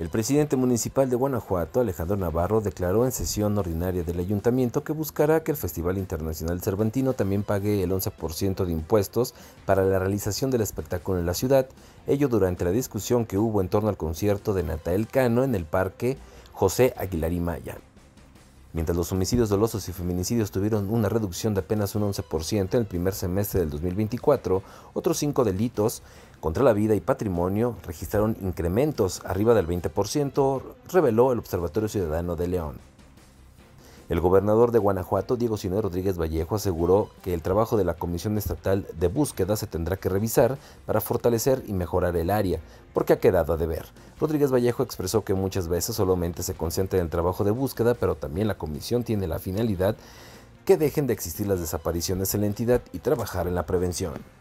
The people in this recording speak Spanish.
El presidente municipal de Guanajuato, Alejandro Navarro, declaró en sesión ordinaria del ayuntamiento que buscará que el Festival Internacional Cervantino también pague el 11% de impuestos para la realización del espectáculo en la ciudad, ello durante la discusión que hubo en torno al concierto de Natael Cano en el Parque José Aguilar y Maya. Mientras los homicidios dolosos y feminicidios tuvieron una reducción de apenas un 11% en el primer semestre del 2024, otros cinco delitos contra la vida y patrimonio registraron incrementos arriba del 20%, reveló el Observatorio Ciudadano de León. El gobernador de Guanajuato, Diego Siné Rodríguez Vallejo, aseguró que el trabajo de la Comisión Estatal de Búsqueda se tendrá que revisar para fortalecer y mejorar el área, porque ha quedado a deber. Rodríguez Vallejo expresó que muchas veces solamente se concentra en el trabajo de búsqueda, pero también la comisión tiene la finalidad que dejen de existir las desapariciones en la entidad y trabajar en la prevención.